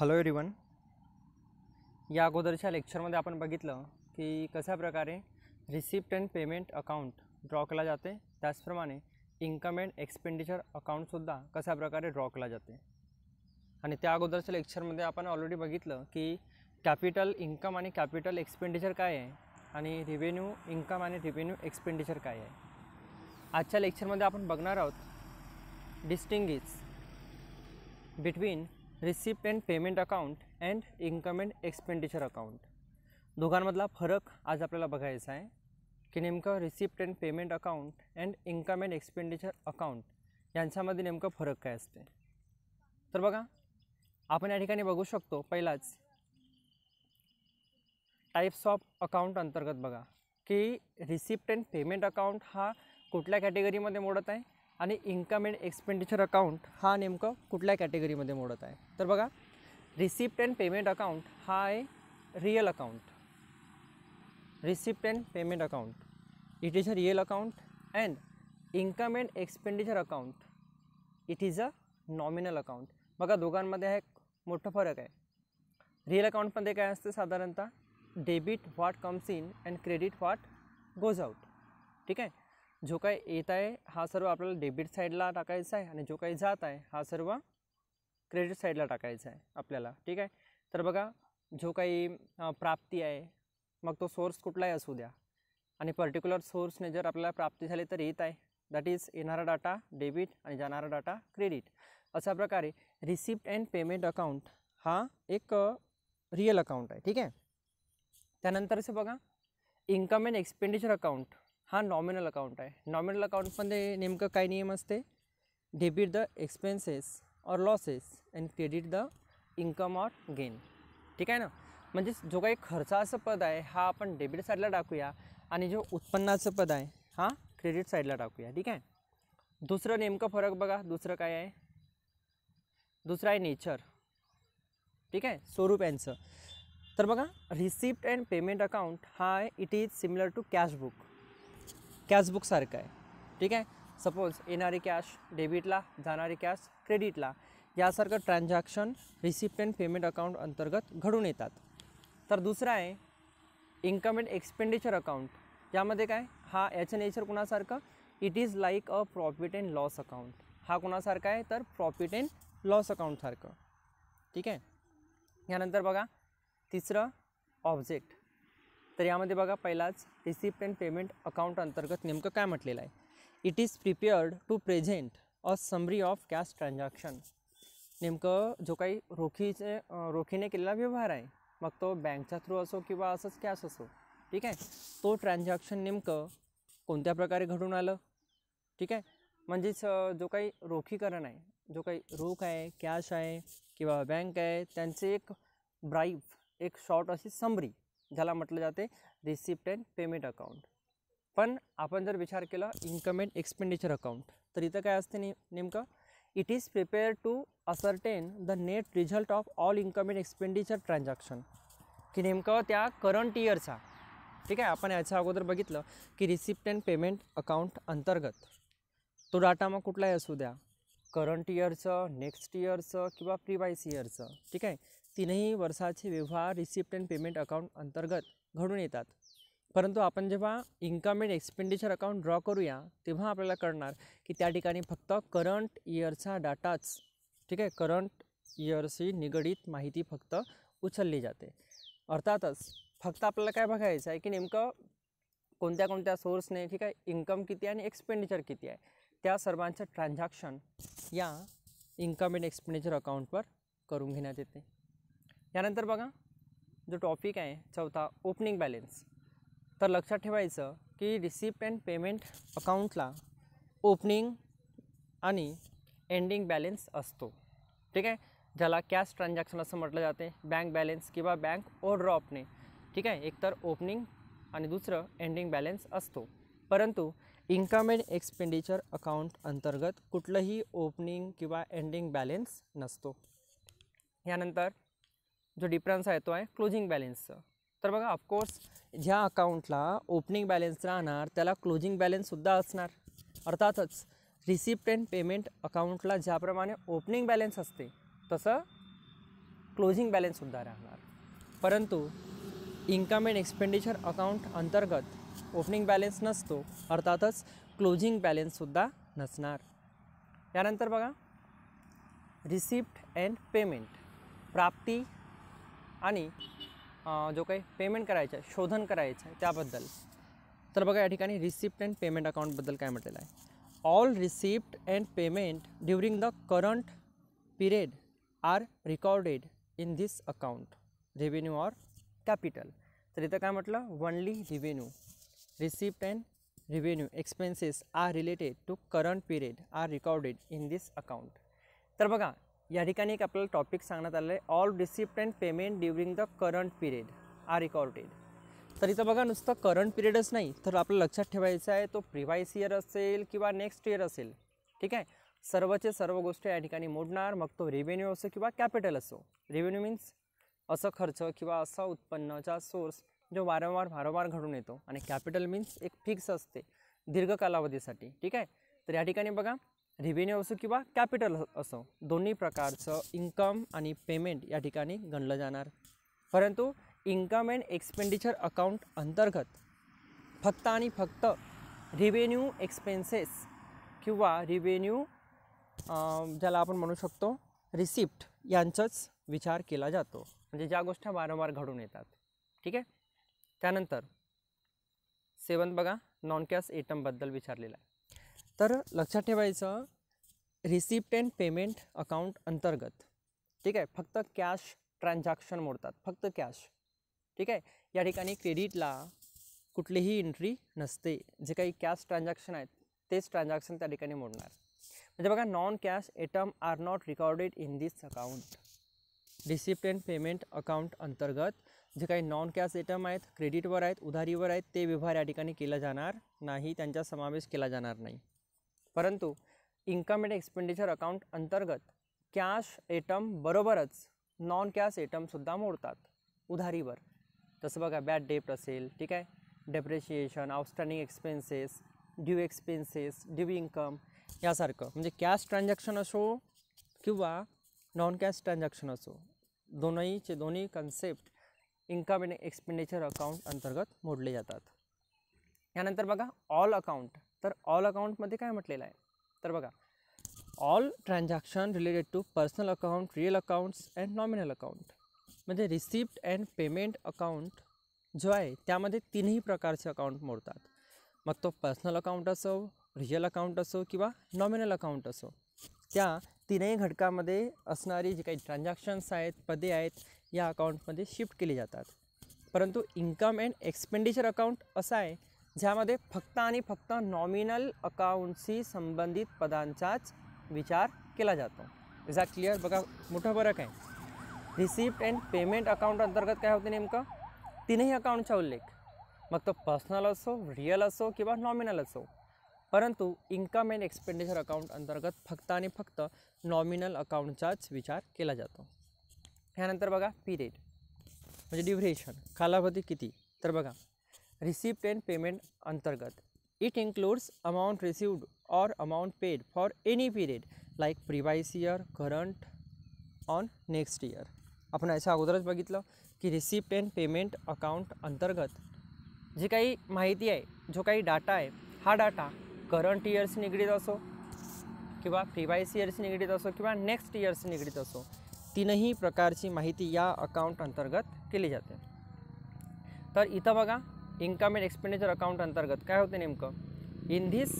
hello everyone या अगोदरच्या लेक्चरमध्ये आपण बघितलं की कशा प्रकारे receipt and payment account draw केला जाते त्याचप्रमाणे इन्कम अँड एक्सपेंडिचर अकाउंटसुद्धा कशा प्रकारे ड्रॉ केला जाते आणि त्या अगोदरच्या लेक्चरमध्ये आपण ऑलरेडी बघितलं की कॅपिटल इन्कम आणि कॅपिटल एक्सपेंडिचर काय आहे आणि रिव्हेन्यू इन्कम आणि रिव्हेन्यू एक्सपेंडिचर काय आहे आजच्या लेक्चरमध्ये आपण बघणार आहोत is between receipt and payment account and income and expenditure account दोघांमधला फरक आज आपल्याला बघायचा आहे की नेमकं receipt and payment account and income and expenditure account यांच्यामध्ये नेमकं फरक काय असते तर बघा आपण या ठिकाणी बघू शकतो पहिलाच टाईप्स ऑफ अकाउंट अंतर्गत बघा की रिसिप्ट अँड पेमेंट अकाउंट हा कुठल्या कॅटेगरीमध्ये मोडत आहे आणि इन्कम एंड एक्सपेंडिचर अकाउंट हा नेमकं कुठल्या कॅटेगरीमध्ये मोडत आहे तर बघा रिसिप्ट एंड पेमेंट अकाउंट हा आहे real account receipt and payment account it is a real account and income and expenditure account it is a nominal account बघा दोघांमध्ये एक मोठा फरक आहे रियल अकाउंट काय क्या साधारणतः debit what comes in and credit what goes out ठीक है जो काही येत आहे हा सर्व आपल्याला डेबिट साईडला टाकायचा आहे आणि जो काही जात आहे हा सर्व क्रेडिट साईडला टाकायचा आहे आपल्याला ठीक आहे तर बघा जो काही प्राप्ती आहे मग तो सोर्स कुठलाही असू द्या आणि पर्टिक्युलर सोर्सने जर आपल्याला प्राप्ती झाली तर येत आहे दॅट इज येणारा डाटा डेबिट आणि जाणारा डाटा क्रेडिट अशा प्रकारे रिसिप्ट अँड पेमेंट अकाउंट हा एक रिअल अकाउंट आहे ठीक आहे त्यानंतर असं बघा इन्कम अँड एक्सपेंडिचर अकाउंट हा नॉमिनल अकाउंट है नॉमिनल अकाउंटमध्ये नेमकं काय नियम आते डेबिट द एक्सपेन्सेस और losses and credit the income और गेन ठीक है ना मजे जो का खर्च पद है हा अपन डेबिट साइडला टाकूया आ जो उत्पन्नाच पद है हा क्रेडिट साइडला टाकूया ठीक है दूसर नेमक फरक बगा दूसर का है दूसर है नेचर ठीक है स्वरूप यांचं तर बगा रिसिप्ट एंड पेमेंट अकाउंट हा it is similar to cash book कॅशबुकसारखं आहे ठीक आहे सपोज येणारी कॅश डेबिटला जाणारी कॅश क्रेडिटला यासारखं transaction receipt and payment account अंतर्गत घडून येतात तर दुसरं आहे इन्कम अँड एक्सपेंडिचर अकाउंट यामध्ये काय हा याचं नेचर कुणासारखं it is like a profit and loss account हा कुणासारखा आहे तर प्रॉफिट अँड लॉस अकाउंटसारखं ठीक आहे यानंतर बघा तिसरं ऑब्जेक्ट तर यामध्ये बघा पहिलाच रिसिप्ट अँड पेमेंट अकाउंट अंतर्गत नेमकं काय म्हटलेलं आहे it is prepared to present a summary of cash transaction नेमकं जो काही रोखीचे रोखीने केलेला व्यवहार आहे मग तो बँकच्या थ्रू असो किंवा असंच कॅश असो ठीक आहे तो ट्रान्झॅक्शन नेमकं कोणत्या प्रकारे घडून आलं ठीक आहे म्हणजेच जो काही रोखीकरण आहे जो काही रोख आहे कॅश आहे किंवा बँक आहे त्यांचे एक ब्राईफ एक शॉर्ट अशी समरी ज्याला म्हटलं जाते रिसिप्ट एंड पेमेंट अकाउंट पन अपन जर विचार केला इन्कम एंड एक्सपेंडिचर अकाउंट तो इथं का असते it is prepare to ascertain the net result of all income and expenditure transaction कि नेमकं त्या करंट इयरचा ठीक है अपन याच्या अगोदर बघितलं की रिसिप्ट एंड पेमेंट अकाउंट अंतर्गत तो डाटा मैं कुछ असू करंट इयरचं नेक्स्ट इयरच कि प्रीवाइस इयरच ठीक है तीन ही वर्षा व्यवहार रिसिप्ट एंड पेमेंट अकाउंट अंतर्गत घडून येतात परंतु आपण जेव्हा income and expenditure account draw करूया तेव्हा आपल्याला कळणार फक्त करंट इयर का डाटाच ठीक है करंट इयरशी निगडीत माहिती फक्त उचलली जाते अर्थातच फक्त आपल्याला काय बघायचं आहे की नेमकं कोणत्या कोणत्या ठीक है इन्कम कि एक्सपेन्डिचर कि किती त्या सर्वांचं ट्रांजैक्शन या इन्कम एंड एक्सपेंडिचर अकाउंट पर घेण्यात येते यानंतर बघा जो टॉपिक है चौथा ओपनिंग बॅलेन्स तो लक्षा ठेवा कि रिसिप्ट एंड पेमेंट अकाउंटला ओपनिंग आणि एंडिंग बॅलेन्स असतो ठीक है ज्याला कॅश ट्रान्झॅक्शन असं बैंक जाते कि बैंक किंवा ड्रॉप ने ठीक है एक एकतर ओपनिंग आणि दुसरं एंडिंग बॅलेन्स असतो परंतु इन्कम एंड एक्सपेंडिचर अकाउंट अंतर्गत कुठलंही ओपनिंग कि एंडिंग बॅलेन्स नसतो यानंतर जो डिफरन्स है तो है क्लोजिंग बॅलेन्सचं तर बघा ऑफकोर्स अकाउंटला ओपनिंग बॅलेन्स राहणार त्याला क्लोजिंग बॅलेन्ससुद्धा असणार रिसिप्ट एंड पेमेंट अकाउंटला ज्याप्रमा ओपनिंग बॅलेन्स असते तसं क्लोजिंग बॅलेन्ससुद्धा रहना परंतु इन्कम एंड एक्सपेंडिचर अकाउंट अंतर्गत ओपनिंग बॅलेन्स नसतो अर्थातच क्लोजिंग बॅलेन्ससुद्धा नसणार त्यानंतर बघा रिसिप्ट अँड पेमेंट प्राप्ती आणि जो काही पेमेंट करायचं आहे शोधन करायचं आहे त्याबद्दल तर बघा या ठिकाणी रिसिप्ट अँड पेमेंट अकाउंटबद्दल काय म्हटलेलं आहे all receipt and payment during the current period are recorded in this account revenue or capital तर इथं काय म्हटलं only revenue receipt and revenue expenses are related to current period are recorded in this account तर बघा या ठिकाणी एक आपल्याला टॉपिक सांगण्यात आलं आहे all receipt and payment during the current period are recorded तर इथं बघा नुसतं करंट पिरियडच नाही तर आपल्याला लक्षात ठेवायचं आहे तो प्रिवाईस इयर असेल किंवा नेक्स्ट इयर असेल ठीक आहे सर्वचे सर्व गोष्टी या ठिकाणी मोडणार मग तो रेव्हेन्यू असो किंवा कॅपिटल असो रेव्हेन्यू मीन्स असं खर्च किंवा असा उत्पन्नाचा सोर्स जो वारंवार वारंवार घडून येतो आणि कॅपिटल मीन्स एक फिक्स आते दीर्घ कालावधि ठीक है तो यठिका बगा बघा रेव्हेन्यू असो किंवा कॅपिटल असो दोन्ही प्रकारचं इन्कम आणि पेमेंट या ठिकाणी गणलं परंतु इन्कम अँड एक्सपेंडिचर अकाउंट अंतर्गत फक्त आणि फक्त रिवेन्यू एक्सपेन्सेस कि रिवेन्यू ज्याला आपण म्हणू शकतो रिसिप्ट विचार किया जातो म्हणजे ज्या गोष्टी वारंवार घडून ठीक है त्यानंतर सेवन बघा नॉन कॅश एटमबद्दल विचारलेलं आहे तर लक्षात ठेवायचं रिसिप्ट अँड पेमेंट अकाउंट अंतर्गत ठीक आहे फक्त कॅश ट्रान्झॅक्शन मोडतात फक्त कॅश ठीक आहे या ठिकाणी क्रेडिटला कुठलीही एंट्री नसते जे काही कॅश ट्रान्झॅक्शन आहेत तेच ट्रान्झॅक्शन त्या ठिकाणी मोडणार म्हणजे बघा non cash item are not recorded in this account receipt and payment account अंतर्गत जे काही नॉन कॅश एटम आहेत क्रेडिटवर आहेत उधारीवर आहेत ते व्यवहार या ठिकाणी केला जाणार नाही त्यांचा समावेश केला जाणार नाही परंतु इन्कम अँड एक्सपेंडिचर अकाउंट अंतर्गत कॅश आयटम बरोबरच नॉन कॅश एटमसुद्धा मोडतात उधारीवर तसं बघा बॅड डेप्ट असेल ठीक आहे depreciation outstanding expenses due expenses due income यासारखं म्हणजे कॅश ट्रान्झॅक्शन असो किंवा नॉन कॅश ट्रान्झॅक्शन असो दोन्हीचे दोन्ही concept income and expenditure account अंतर्गत मोडले जातात यानंतर ऑल अकाउंट तो ऑल अकाउंट काय का है तो बघा all transaction related to personal account real accounts and nominal account मजे रिसिप्ट एंड पेमेंट अकाउंट जो है तमें तीन ही प्रकार से अकाउंट मोडतात मग तो पर्सनल अकाउंट अो रिअल अकाउंट अो कि नॉमिनल अकाउंट अो क्या तीन ही घटका जी का ट्रांजैक्शन्स हैं पदे हैं या अकाउंटमध्ये शिफ्ट केली जातात परंतु इन्कम अँड एक्सपेंडिचर अकाउंट असा आहे ज्यामध्ये फक्त आणि फक्त नॉमिनल अकाउंटशी संबंधित पदांचाच विचार केला जातो इजा क्लिअर बघा मोठा फरक आहे रिसिप्ट अँड पेमेंट अकाउंट अंतर्गत काय होते नेमकं तीनही अकाउंटचा उल्लेख मग तो पर्सनल असो रिअल असो किंवा नॉमिनल असो परंतु इन्कम अँड एक्सपेंडिचर अकाउंट अंतर्गत फक्त आणि फक्त नॉमिनल अकाउंटचाच विचार केला जातो ह्यानंतर बघा पिरियड म्हणजे ड्युरेशन कालावधी किती तर बघा रिसिप्ट अँड पेमेंट अंतर्गत इट इन्क्लूड्स अमाउंट रिसिव्ड और amount paid for any period like previous year current and next year आपण ऐसा अगोदर बगित कि रिसिप्ट एंड पेमेंट अकाउंट अंतर्गत जी काही महति है जो का डाटा है हा डाटा करंट इयर्स निगडीत असो किंवा इयर्स निगडीत कि नेक्स्ट इयर्स निगडीत असो तीन ही प्रकार की महति या अकाउंट अंतर्गत के जाते तर इत बघा इन्कम एंड एक्सपेंडिचर अकाउंट अंतर्गत क्या होते नेमक in these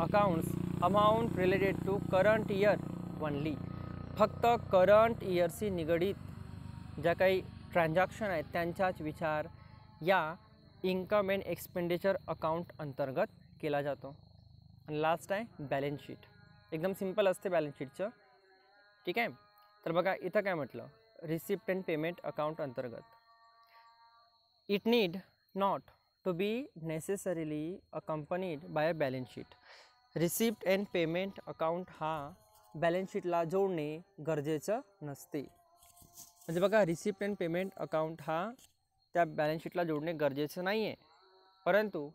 accounts amount related to current year only फक्त करंट इयरशी निगड़ित ज्या ट्रांजैक्शन है आहेत विचार या इनकम एंड एक्सपेंडिचर अकाउंट अंतर्गत केला जातो लास्ट है बैलेंस शीट एकदम सिंपल आते बैलेंस शीटचं ठीक है तर बघा इथं काय म्हटलं रिसिप्ट अँड पेमेंट अकाउंट अंतर्गत it need not to be necessarily accompanied by a balance sheet receipt and payment account हा बॅलन्स शीटला जोडणे गरजेचं नसते म्हणजे बघा रिसिप्ट अँड पेमेंट अकाउंट हा त्या बॅलन्स शीटला जोडणे गरजेचं नाही आहे परंतु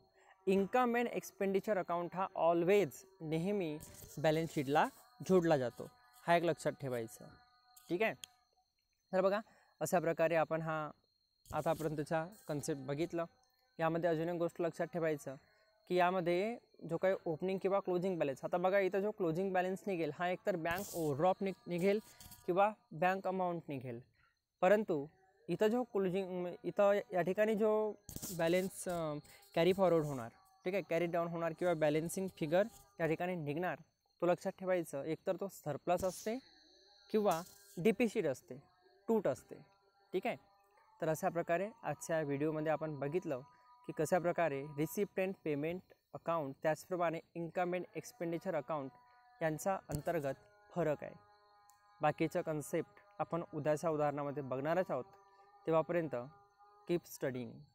इन्कम अँड एक्सपेंडिचर अकाउंट हा ऑलवेज नेहमी बॅलन्स शीटला जोडला जातो हा एक लक्षात ठेवायचं ठीक आहे तर बघा अशा प्रकारे आपण हा आतापर्यंतचा कन्सेप्ट बघितलं यामध्ये अजून एक गोष्ट लक्षात ठेवायचं की यामध्ये जो काही ओपनिंग किंवा क्लोजिंग बॅलन्स आता बघा इथं जो क्लोजिंग बॅलन्स निघेल हा एकतर बँक ओव्हरड्रॉप नि निघेल किंवा बँक अमाऊंट निघेल परंतु इथं जो क्लोजिंग इथं या ठिकाणी जो बॅलेन्स कॅरी फॉरवर्ड होणार ठीक आहे कॅरी डाऊन होणार किंवा बॅलेन्सिंग फिगर या ठिकाणी निघणार तो लक्षात ठेवायचं एकतर तो सरप्लस असते किंवा डी पी शीट टूट असते ठीक है तो अशा प्रकार आज आजच्या व्हिडिओमध्ये अपन बगित कि कशा प्रकार रिसिप्ट एंड पेमेंट अकाउंट त्याचप्रमाणे इनकम एंड एक्सपेंडिचर अकाउंट यांचा अंतर्गत फरक है बाकी कन्सेप्ट आपण उद्याच्या उदाहरणामध्ये बघणारच आहोत तेव्हापर्यंत कीप स्टडींग